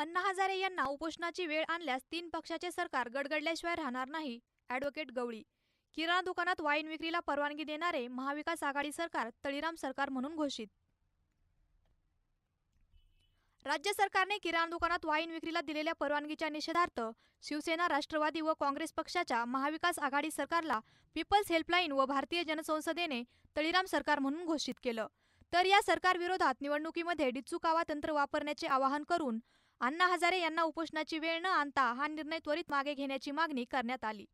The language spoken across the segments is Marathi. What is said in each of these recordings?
अण्णा हजारे यांना उपोषणाची वेळ आणल्यास तीन पक्षाचे सरकार गडगडल्याशिवाय राहणार नाही ॲडव्होकेट गवळी किराणा दुकानात वाईन विक्रीला परवानगी देणारे महाविकास आघाडी सरकार तळीराम सरकार म्हणून घोषित राज्य सरकारने किराणा दुकानात वाईन विक्रीला दिलेल्या परवानगीच्या निषेधार्थ शिवसेना राष्ट्रवादी व काँग्रेस पक्षाच्या महाविकास आघाडी सरकारला पीपल्स हेल्पलाईन व भारतीय जनसंसदेने तळीराम सरकार म्हणून घोषित केलं तर या सरकारविरोधात निवडणुकीमध्ये डिच्चू कावा तंत्र वापरण्याचे आवाहन करून अण्णा हजारे यांना उपोषणाची वेळ न आणता हा निर्णय त्वरित मागे घेण्याची मागणी करण्यात आली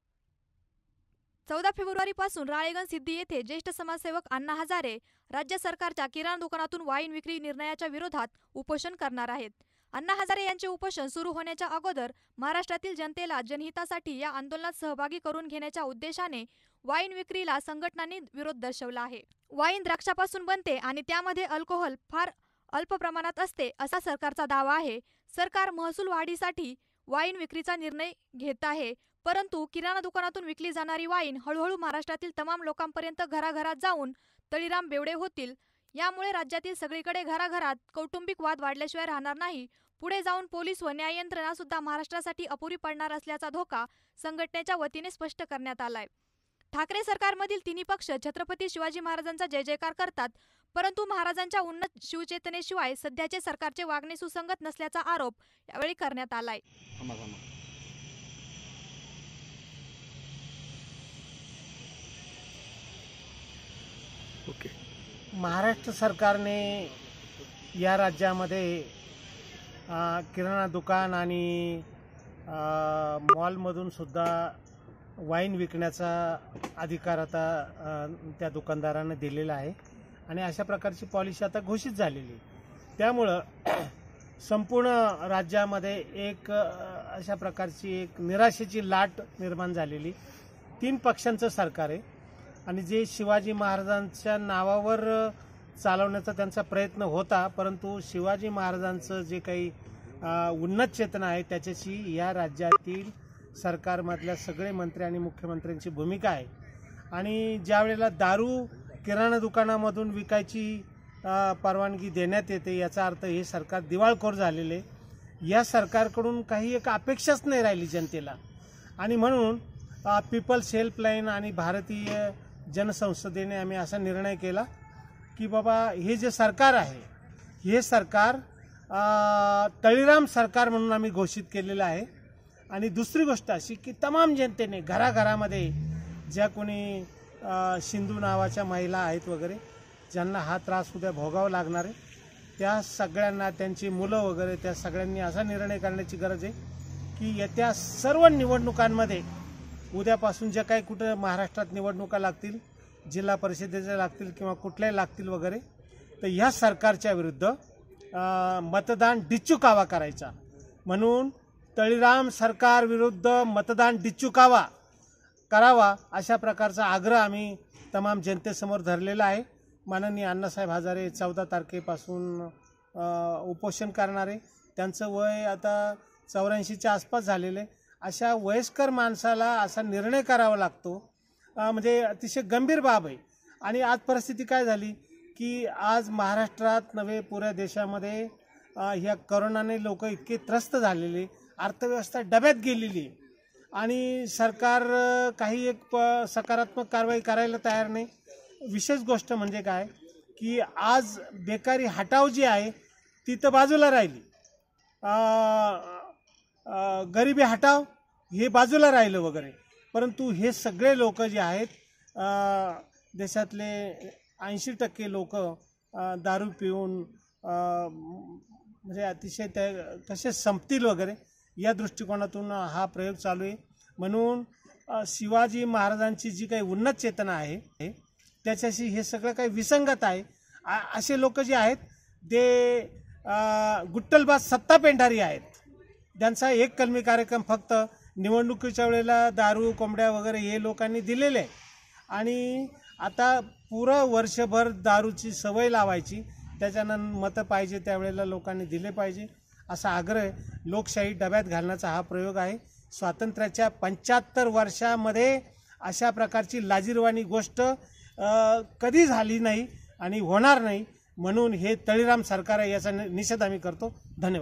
चौदा फेब्रुवारीपासून राळेगंज सिद्धी येथे ज्येष्ठ समाजसेवक अण्णा हजारे राज्य सरकारच्या किराणा दुकानातून वाईन विक्री निर्णयाच्या विरोधात उपोषण करणार आहेत अण्णा हजारे यांचे उपोषण सुरू होण्याच्या अगोदर महाराष्ट्रातील जनतेला जनहितासाठी या आंदोलनात सहभागी करून घेण्याच्या उद्देशाने वाईन विक्रीला संघटनांनी विरोध दर्शवला आहे वाईन द्राक्षापासून बनते आणि त्यामध्ये अल्कोहोल फार अल्प प्रमाणात असते असा सरकारचा दावा आहे सरकार महसूल वाढीसाठी वाईन विक्रीचा निर्णय घेत आहे परंतु किराणा दुकानातून विकली जाणारी वाईन हळूहळू महाराष्ट्रातील तमाम लोकांपर्यंत घराघरात जाऊन तळीराम बेवडे होतील यामुळे राज्यातील सगळीकडे घराघरात कौटुंबिक वाद वाढल्याशिवाय राहणार नाही पुढे जाऊन पोलीस व न्याय यंत्रणा सुद्धा महाराष्ट्रासाठी अपुरी पडणार असल्याचा धोका संघटनेच्या वतीने स्पष्ट करण्यात आलाय ठाकरे सरकारमधील तिन्ही पक्ष छत्रपती शिवाजी महाराजांचा जय जयकार करतात परंतु महाराजांच्या उन्नत शिवचेतने शिवाय सध्याचे सरकारचे वागणे सुसंगत नसल्याचा आरोप यावेळी करण्यात आलाय महाराष्ट्र सरकारने या राज्यामध्ये किराणा दुकान आणि मॉलमधून सुद्धा वाईन विकण्याचा अधिकार आता त्या दुकानदारांना दिलेला आहे आणि अशा प्रकारची पॉलिसी आता घोषित झालेली त्यामुळं संपूर्ण राज्यामध्ये एक अशा प्रकारची एक निराशेची लाट निर्माण झालेली तीन पक्षांचं सरकार आहे आणि जे शिवाजी महाराजांच्या नावावर चालवण्याचा त्यांचा प्रयत्न होता परंतु शिवाजी महाराजांचं जे काही उन्नत चेतना आहे त्याच्याशी या राज्यातील सरकारमधल्या सगळे मंत्री आणि मुख्यमंत्र्यांची भूमिका आहे आणि वेळेला दारू किराणा दुकानामधून विकायची परवानगी देण्यात येते याचा अर्थ हे सरकार दिवाळखोर झालेले या सरकारकडून काही एक अपेक्षाच नाही राहिली जनतेला आणि म्हणून पीपल्स हेल्पलाईन आणि भारतीय जनसंसदेने आम्ही असा निर्णय केला की बाबा हे जे सरकार आहे हे सरकार तळीराम सरकार म्हणून आम्ही घोषित केलेलं आहे आणि दुसरी गोष्ट अशी की तमाम जनतेने घराघरामध्ये ज्या कोणी सिंधू नावाच्या महिला आहेत वगैरे ज्यांना हा त्रास उद्या भोगावा लागणार आहे त्या सगळ्यांना त्यांची मुलं वगैरे त्या सगळ्यांनी असा निर्णय करण्याची गरज आहे की येत्या सर्व निवडणुकांमध्ये उद्यापासून ज्या काही कुठं महाराष्ट्रात निवडणुका लागतील जिल्हा परिषदेच्या लागतील किंवा कुठल्याही लागतील वगैरे तर ह्या सरकारच्या विरुद्ध मतदान डिच्चू करायचा म्हणून तळीराम सरकार विरुद्ध मतदान डिच्चुकावा करावा अशा प्रकारचा आग्रह आम्ही तमाम जनतेसमोर धरलेला आहे माननीय अण्णासाहेब हजारे चौदा तारखेपासून उपोषण करणारे त्यांचं वय आता चौऱ्याऐंशीच्या आसपास झालेले अशा वयस्कर माणसाला असा निर्णय करावा लागतो म्हणजे अतिशय गंभीर बाब आहे आणि आज परिस्थिती काय झाली की आज महाराष्ट्रात नव्हे पुऱ्या देशामध्ये ह्या करोनाने लोक इतके त्रस्त झालेले अर्थव्यवस्था डब्यात गेलेली आहे आणि सरकार काही एक प सकारात्मक कारवाई करायला तयार नाही विशेष गोष्ट म्हणजे काय की आज बेकारी हटाव जी आहे ती तर बाजूला राहिली गरिबी हटाव हे बाजूला राहिलं वगैरे परंतु हे सगळे लोक जे आहेत देशातले ऐंशी टक्के लोक दारू पिऊन म्हणजे अतिशय त्या कसे संपतील वगैरे या दृष्टिकोनातून हा प्रयोग चालू आहे म्हणून शिवाजी महाराजांची जी काही उन्नत चेतना आहे त्याच्याशी हे सगळं काही विसंगत आहे असे लोक जे आहेत ते गुट्टलबाज सत्ता पेंढारी आहेत त्यांचा एक कलमी कार्यक्रम फक्त निवडणुकीच्या वेळेला दारू कोंबड्या वगैरे हे लोकांनी दिलेले आणि आता पुरं वर्षभर दारूची सवय लावायची त्याच्यानं मतं पाहिजे त्यावेळेला लोकांनी दिले पाहिजे असा आग्रह लोकशाही डब्यात घालण्याचा हा प्रयोग आहे स्वातंत्र्याच्या पंच्याहत्तर वर्षामध्ये अशा प्रकारची लाजीरवाणी गोष्ट कधी झाली नाही आणि होणार नाही म्हणून हे तळीराम सरकार आहे याचा निषेध आम्ही करतो धन्यवाद